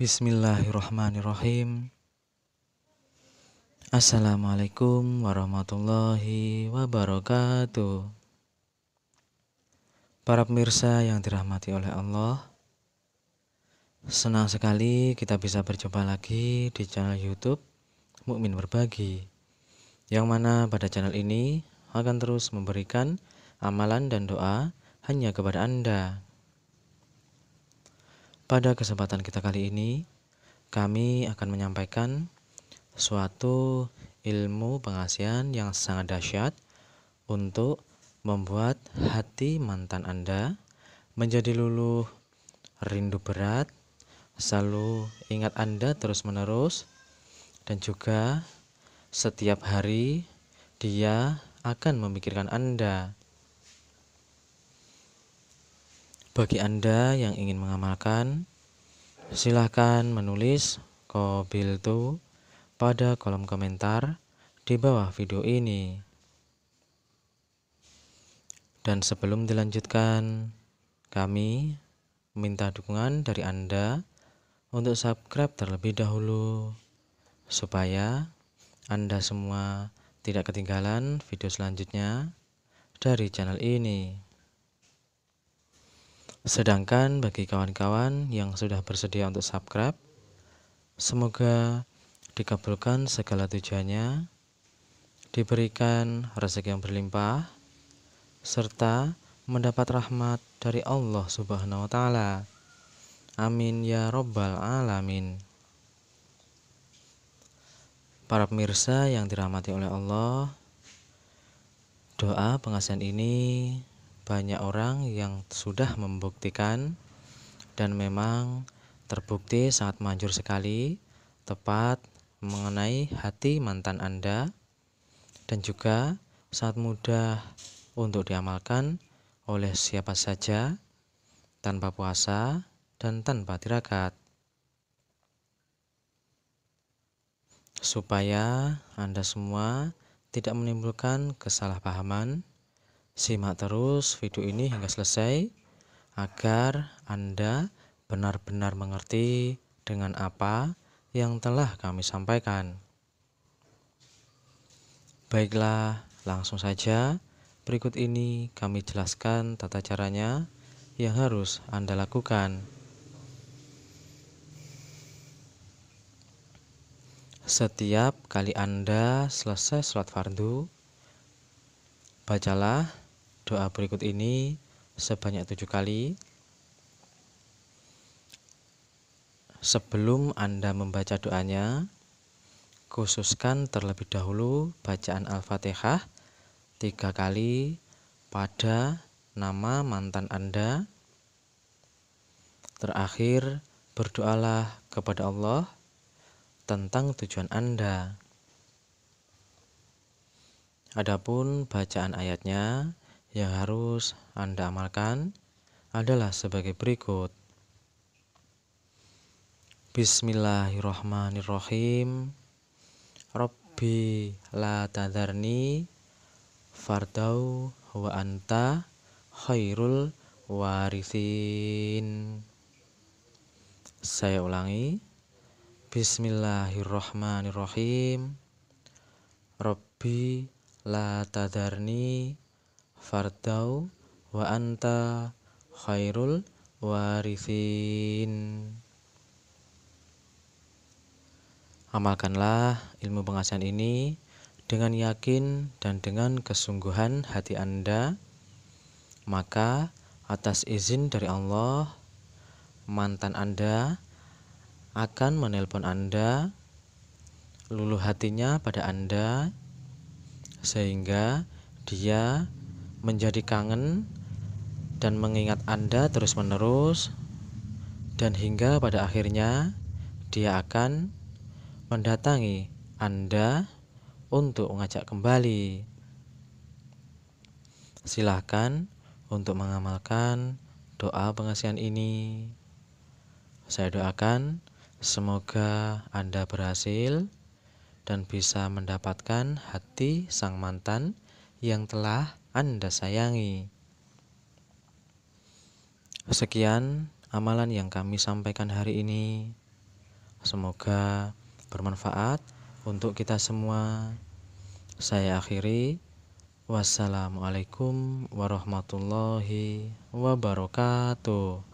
Bismillahirrahmanirrahim. Assalamualaikum warahmatullahi wabarakatuh. Para pemirsa yang dirahmati oleh Allah, senang sekali kita bisa berjumpa lagi di channel YouTube Mukmin Berbagi. Yang mana pada channel ini akan terus memberikan amalan dan doa hanya kepada Anda pada kesempatan kita kali ini, kami akan menyampaikan suatu ilmu pengasihan yang sangat dahsyat untuk membuat hati mantan Anda menjadi luluh, rindu berat, selalu ingat Anda terus-menerus, dan juga setiap hari dia akan memikirkan Anda Bagi Anda yang ingin mengamalkan, silakan menulis kobiltu pada kolom komentar di bawah video ini. Dan sebelum dilanjutkan, kami minta dukungan dari Anda untuk subscribe terlebih dahulu supaya Anda semua tidak ketinggalan video selanjutnya dari channel ini. Sedangkan bagi kawan-kawan yang sudah bersedia untuk subscribe, semoga dikabulkan segala tujuannya, diberikan rezeki yang berlimpah, serta mendapat rahmat dari Allah Subhanahu wa taala. Amin ya robbal alamin. Para pemirsa yang dirahmati oleh Allah, doa pengasihan ini banyak orang yang sudah membuktikan dan memang terbukti sangat manjur sekali tepat mengenai hati mantan Anda dan juga sangat mudah untuk diamalkan oleh siapa saja tanpa puasa dan tanpa tirakat. Supaya Anda semua tidak menimbulkan kesalahpahaman Simak terus video ini hingga selesai agar Anda benar-benar mengerti dengan apa yang telah kami sampaikan. Baiklah, langsung saja. Berikut ini kami jelaskan tata caranya yang harus Anda lakukan. Setiap kali Anda selesai sholat fardu, bacalah doa berikut ini sebanyak tujuh kali Sebelum Anda membaca doanya, khususkan terlebih dahulu bacaan Al-Fatihah tiga kali pada nama mantan Anda. Terakhir, berdoalah kepada Allah tentang tujuan Anda. Adapun bacaan ayatnya, yang harus Anda amalkan adalah sebagai berikut. Bismillahirrahmanirrahim. Rabbi la tadarni fardau wa anta khairul warisin. Saya ulangi. Bismillahirrahmanirrahim. Rabbi la tadarni fardau wa anta khairul warisin Amalkanlah ilmu pengasihan ini dengan yakin dan dengan kesungguhan hati Anda, maka atas izin dari Allah, mantan Anda akan menelpon Anda, luluh hatinya pada Anda, sehingga dia menjadi kangen dan mengingat Anda terus-menerus, dan hingga pada akhirnya dia akan mendatangi Anda untuk mengajak kembali. Silahkan untuk mengamalkan doa pengasihan ini. Saya doakan semoga Anda berhasil dan bisa mendapatkan hati sang mantan yang telah anda sayangi. Sekian amalan yang kami sampaikan hari ini. Semoga bermanfaat untuk kita semua. Saya akhiri. Wassalamualaikum warahmatullahi wabarakatuh.